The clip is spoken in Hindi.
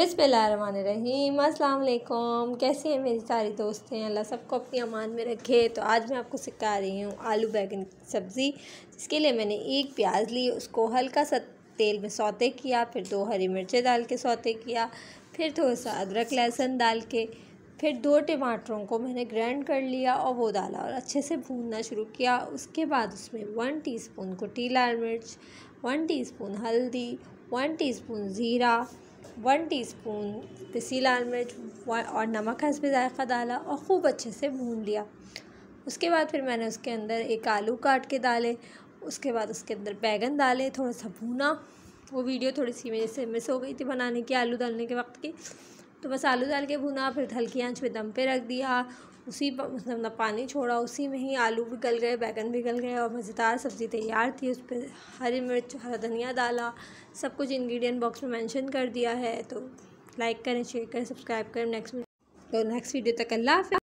अस्सलाम वालेकुम कैसे हैं मेरी सारी दोस्त हैं अल्लाह सबको अपनी अमान में रखे तो आज मैं आपको सिखा रही हूँ आलू बैगन की सब्ज़ी जिसके लिए मैंने एक प्याज ली उसको हल्का सा तेल में सौते किया फिर दो हरी मिर्चें डाल के सौते किया फिर थोड़ा सा अदरक लहसुन डाल के फिर दो टमाटरों को मैंने ग्राइंड कर लिया और वो डाला और अच्छे से भूनना शुरू किया उसके बाद उसमें वन टीस्पून कुटी लाल मिर्च वन टीस्पून हल्दी वन टीस्पून ज़ीरा वन टीस्पून स्पून लाल मिर्च और नमक है इसमें जायका डाला और ख़ूब अच्छे से भून लिया उसके बाद फिर मैंने उसके अंदर एक आलू काट के डाले उसके बाद उसके अंदर बैगन डाले थोड़ा सा भूना वो वीडियो थोड़ी सी मेरे से मिस हो गई थी बनाने की आलू डालने के वक्त की तो बस आलू डाल के भुना फिर हल्की आंच पे दम पे रख दिया उसी मतलब पानी छोड़ा उसी में ही आलू भी गल गए बैगन भी गल गए और मज़ेदार सब्ज़ी तैयार थी उस पर हरी मिर्च हरा धनिया डाला सब कुछ इंग्रेडिएंट बॉक्स में मेंशन कर दिया है तो लाइक करें शेयर करें सब्सक्राइब करें नेक्स्ट तो नेक्स्ट वीडियो तक अल्लाह